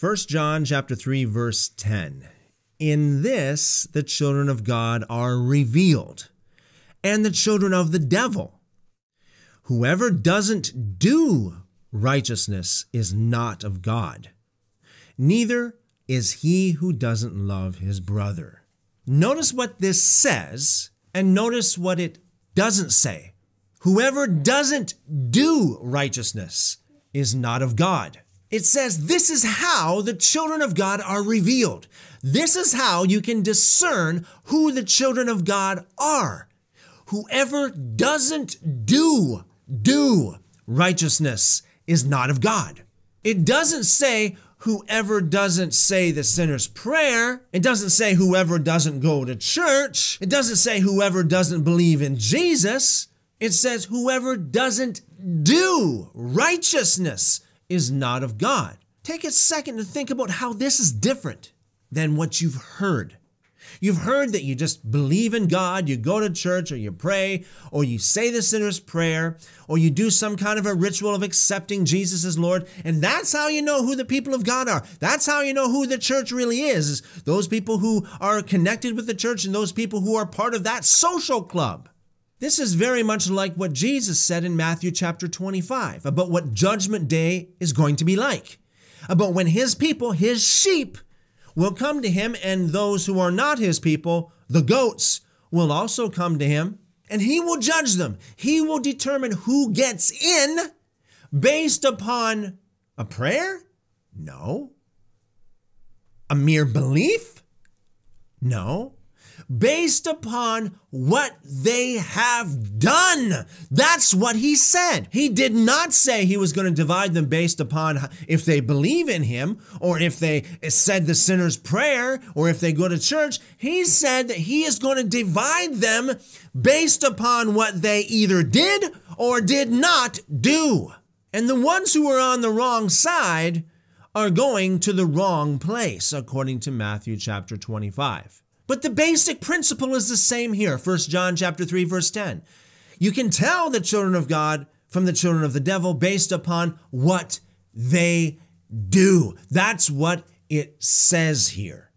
1 John chapter 3 verse 10. In this the children of God are revealed and the children of the devil. Whoever doesn't do righteousness is not of God. Neither is he who doesn't love his brother. Notice what this says and notice what it doesn't say. Whoever doesn't do righteousness is not of God. It says, This is how the children of God are revealed. This is how you can discern who the children of God are. Whoever doesn't do, do righteousness is not of God. It doesn't say, whoever doesn't say the sinner's prayer. It doesn't say whoever doesn't go to church. It doesn't say whoever doesn't believe in Jesus. It says whoever doesn't do righteousness is not of God. Take a second to think about how this is different than what you've heard. You've heard that you just believe in God, you go to church, or you pray, or you say the sinner's prayer, or you do some kind of a ritual of accepting Jesus as Lord, and that's how you know who the people of God are. That's how you know who the church really is, is those people who are connected with the church and those people who are part of that social club. This is very much like what Jesus said in Matthew chapter 25 about what judgment day is going to be like, about when his people, his sheep, will come to him, and those who are not his people, the goats, will also come to him, and he will judge them. He will determine who gets in based upon a prayer? No. A mere belief? No based upon what they have done. That's what he said. He did not say he was going to divide them based upon if they believe in him or if they said the sinner's prayer or if they go to church. He said that he is going to divide them based upon what they either did or did not do. And the ones who are on the wrong side are going to the wrong place, according to Matthew chapter 25. But the basic principle is the same here. 1 John chapter 3 verse 10. You can tell the children of God from the children of the devil based upon what they do. That's what it says here.